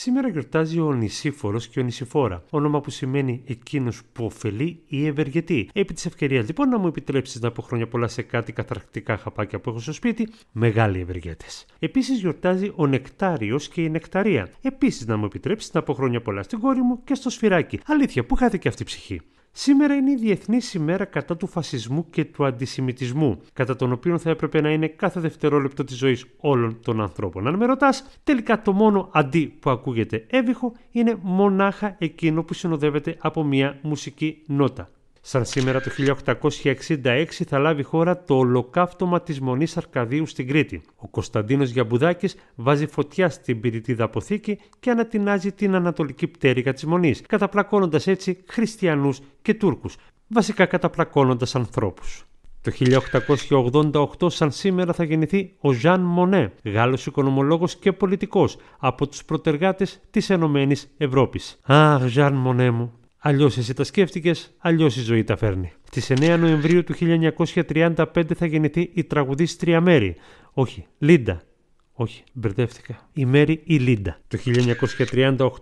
Σήμερα γιορτάζει ο Νησίφορος και ο Νησιφόρα, όνομα που σημαίνει εκείνος που ωφελεί ή ευεργετεί. Επί της ευκαιρίας λοιπόν να μου επιτρέψεις να πω χρόνια πολλά σε κάτι καθρακτικά χαπάκια που έχω στο σπίτι, μεγάλοι ευεργέτες. Επίσης γιορτάζει ο Νεκτάριος και η Νεκταρία. Επίσης να μου επιτρέψεις να πω χρόνια πολλά στην κόρη μου και στο σφυράκι. Αλήθεια, που χάθηκε αυτή η ψυχή. Σήμερα είναι η Διεθνής ημέρα κατά του φασισμού και του αντισημιτισμού, κατά τον οποίο θα έπρεπε να είναι κάθε δευτερόλεπτο της ζωής όλων των ανθρώπων. Αν με ρωτάς, τελικά το μόνο αντί που ακούγεται έβυχο είναι μονάχα εκείνο που συνοδεύεται από μια μουσική νότα. Σαν σήμερα το 1866 θα λάβει χώρα το ολοκαύτωμα της Μονής Αρκαδίου στην Κρήτη. Ο Κωνσταντίνος Γιαμπουδάκης βάζει φωτιά στην πυρητή αποθήκη και ανατινάζει την ανατολική πτέρυγα της Μονής, καταπλακώνοντας έτσι χριστιανούς και Τούρκους, βασικά καταπλακώνοντας ανθρώπους. Το 1888 σαν σήμερα θα γεννηθεί ο Ζαν Μονέ, Γάλλος οικονομολόγος και πολιτικός, από τους προτεργάτες της Ενωμένης Ευρώπης. Αχ, Ζαν Μονέ μου, Αλλιώς εσύ τα σκέφτηκες, αλλιώς η ζωή τα φέρνει. Στις 9 Νοεμβρίου του 1935 θα γεννηθεί η τραγουδίστρια Μέρη. Όχι, Λίντα. Όχι, μπερδεύτηκα. Η Μέρη ή Λίντα. Το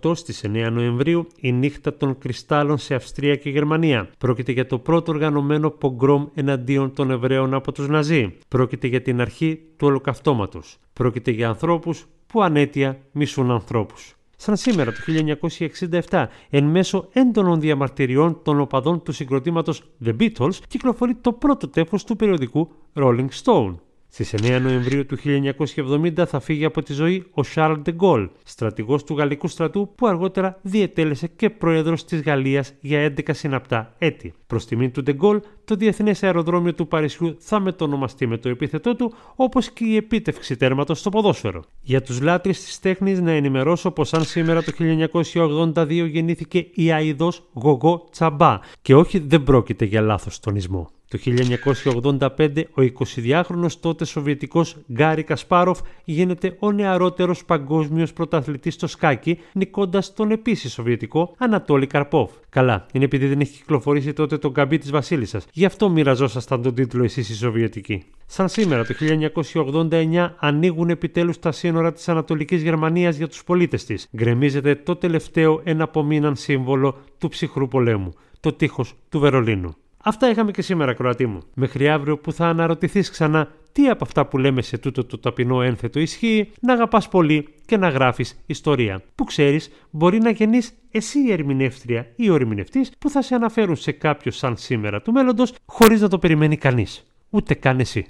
1938 στι 9 Νοεμβρίου η νύχτα των κρυστάλλων σε Αυστρία και Γερμανία. Πρόκειται για το πρώτο οργανωμένο πογκρόμ εναντίον των Εβραίων από τους Ναζί. Πρόκειται για την αρχή του ολοκαυτώματος. Πρόκειται για ανθρώπους που ανέτεια μισούν ανθρώπους σαν σήμερα το 1967, εν μέσω έντονων διαμαρτυριών των οπαδών του συγκροτήματος The Beatles, κυκλοφορεί το πρώτο τέφος του περιοδικού Rolling Stone. Στις 9 Νοεμβρίου του 1970 θα φύγει από τη ζωή ο Σάρλ Ντεγκόλ, στρατηγός του Γαλλικού στρατού που αργότερα διετέλεσε και πρόεδρος της Γαλλίας για 11 συναπτά έτη. Προς τιμή του Ντεγκόλ, το Διεθνές Αεροδρόμιο του Παρισιού θα μετονομαστεί με το επίθετό του, όπως και η επίτευξη τέρματος στο ποδόσφαιρο. Για τους λάτρεις της τέχνης να ενημερώσω πως αν σήμερα το 1982 γεννήθηκε η αειδός Γογό Τσαμπά και όχι δεν πρόκειται για λάθος τονισμό. Το 1985 ο 22χρονος τότε Σοβιετικός Γκάρι Κασπάροφ γίνεται ο νεαρότερος παγκόσμιος πρωταθλητής στο σκάκι, νικώντας τον επίσης Σοβιετικό Ανατόλη Καρπόφ. Καλά, είναι επειδή δεν έχει κυκλοφορήσει τότε το καμπί της Βασίλισσας, γι' αυτό μοιραζόσασταν τον τίτλο εσείς οι Σοβιετικοί. Σαν σήμερα το 1989 ανοίγουν επιτέλους τα σύνορα της Ανατολικής Γερμανίας για τους πολίτες της. Γκρεμίζεται το τελευταίο εναπομείναν σύμβολο του ψυχρού πολέμου, το τείχος του Βερολίνου. Αυτά είχαμε και σήμερα, Κροατή μου. Μέχρι αύριο που θα αναρωτηθείς ξανά τι από αυτά που λέμε σε τούτο το ταπεινό ένθετο ισχύει, να αγαπάς πολύ και να γράφεις ιστορία. Που ξέρεις, μπορεί να γεννείς εσύ η ερμηνεύτρια ή ο ερμηνευτής που θα σε αναφέρουν σε κάποιο σαν σήμερα του μέλλοντος, χωρίς να το περιμένει κανείς. Ούτε καν εσύ.